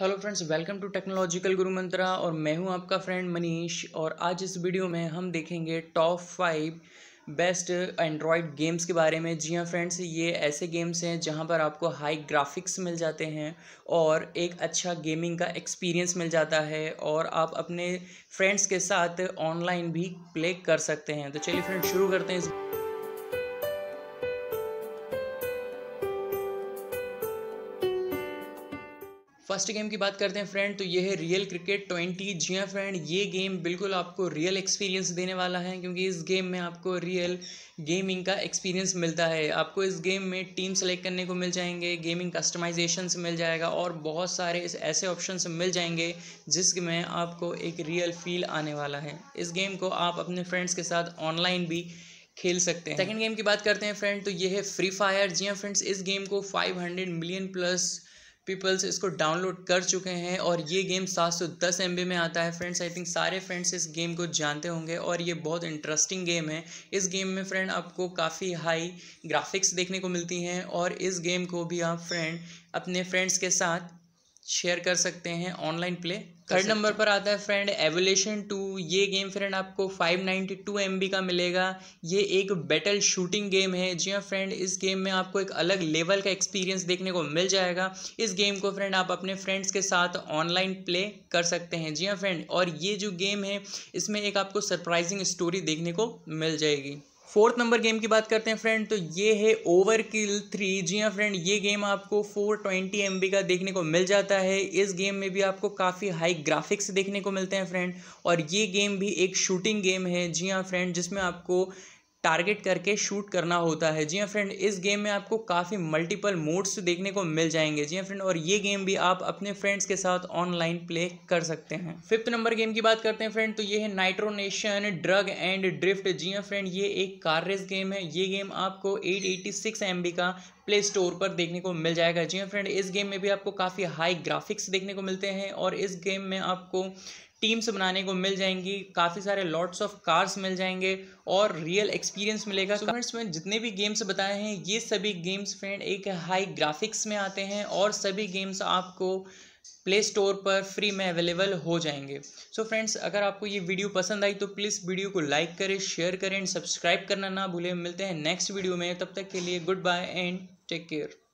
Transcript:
hello friends welcome to technological Guru Mantra और मैं हूं आपका फ्रेंड मनीष और आज इस वीडियो में हम देखेंगे top five best Android games के बारे में जी हाँ फ्रेंड्स ये ऐसे गेम्स हैं जहाँ पर आपको हाई ग्राफिक्स मिल जाते हैं और एक अच्छा गेमिंग का एक्सपीरियंस मिल जाता है और आप अपने फ्रेंड्स के साथ ऑनलाइन भी प्ले कर सकते हैं तो चलिए फ्रेंड्स शुरू करते हैं इस फर्स्ट गेम की बात करते हैं फ्रेंड तो ये है रियल क्रिकेट ट्वेंटी जी हाँ फ्रेंड ये गेम बिल्कुल आपको रियल एक्सपीरियंस देने वाला है क्योंकि इस गेम में आपको रियल गेमिंग का एक्सपीरियंस मिलता है आपको इस गेम में टीम सेलेक्ट करने को मिल जाएंगे गेमिंग कस्टमाइजेशन मिल जाएगा और बहुत सारे ऐसे ऑप्शन मिल जाएंगे जिसमें आपको एक रियल फील आने वाला है इस गेम को आप अपने फ्रेंड्स के साथ ऑनलाइन भी खेल सकते हैं सेकेंड गेम की बात करते हैं फ्रेंड तो ये है फ्री फायर जी हाँ फ्रेंड्स इस गेम को फाइव मिलियन प्लस पीपल्स इसको डाउनलोड कर चुके हैं और ये गेम 710 बी में आता है फ्रेंड्स आई थिंक सारे फ्रेंड्स इस गेम को जानते होंगे और ये बहुत इंटरेस्टिंग गेम है इस गेम में फ्रेंड आपको काफ़ी हाई ग्राफिक्स देखने को मिलती हैं और इस गेम को भी आप फ्रेंड अपने फ्रेंड्स के साथ शेयर कर सकते हैं ऑनलाइन प्ले थर्ड नंबर पर आता है फ्रेंड एवोल्यूशन टू ये गेम फ्रेंड आपको 592 बी का मिलेगा ये एक बैटल शूटिंग गेम है जी हाँ फ्रेंड इस गेम में आपको एक अलग लेवल का एक्सपीरियंस देखने को मिल जाएगा इस गेम को फ्रेंड आप अपने फ्रेंड्स के साथ ऑनलाइन प्ले कर सकते हैं जी हाँ फ्रेंड और ये जो गेम है इसमें एक आपको सरप्राइजिंग स्टोरी देखने को मिल जाएगी फोर्थ नंबर गेम की बात करते हैं फ्रेंड तो ये है ओवर किल थ्री जी हाँ फ्रेंड ये गेम आपको फोर ट्वेंटी एम का देखने को मिल जाता है इस गेम में भी आपको काफ़ी हाई ग्राफिक्स देखने को मिलते हैं फ्रेंड और ये गेम भी एक शूटिंग गेम है जी हाँ फ्रेंड जिसमें आपको टारगेट करके शूट करना होता है जी हाँ फ्रेंड इस गेम में आपको काफ़ी मल्टीपल मोड्स देखने को मिल जाएंगे जी हाँ फ्रेंड और ये गेम भी आप अपने फ्रेंड्स के साथ ऑनलाइन प्ले कर सकते हैं फिफ्थ नंबर गेम की बात करते हैं फ्रेंड तो ये है नाइट्रोनेशन ड्रग एंड ड्रिफ्ट जी हाँ फ्रेंड ये एक कार रेस गेम है ये गेम आपको eight eighty six M B का प्ले स्टोर पर देखने को मिल जाएगा जी हाँ फ्रेंड इस गेम में भी आपको काफ़ी हाई ग्राफिक्स देखने को मिलते हैं और इस गेम में आपको टीम्स बनाने को मिल जाएंगी काफ़ी सारे लॉट्स ऑफ कार्स मिल जाएंगे और रियल एक्सपीरियंस मिलेगा फ्रेंड्स में जितने भी गेम्स बताए हैं ये सभी गेम्स फ्रेंड एक हाई ग्राफिक्स में आते हैं और सभी गेम्स आपको प्ले स्टोर पर फ्री में अवेलेबल हो जाएंगे सो so फ्रेंड्स अगर आपको ये वीडियो पसंद आई तो प्लीज़ वीडियो को लाइक करें शेयर करें एंड सब्सक्राइब करना ना भूलें मिलते हैं नेक्स्ट वीडियो में तब तक के लिए goodbye and take care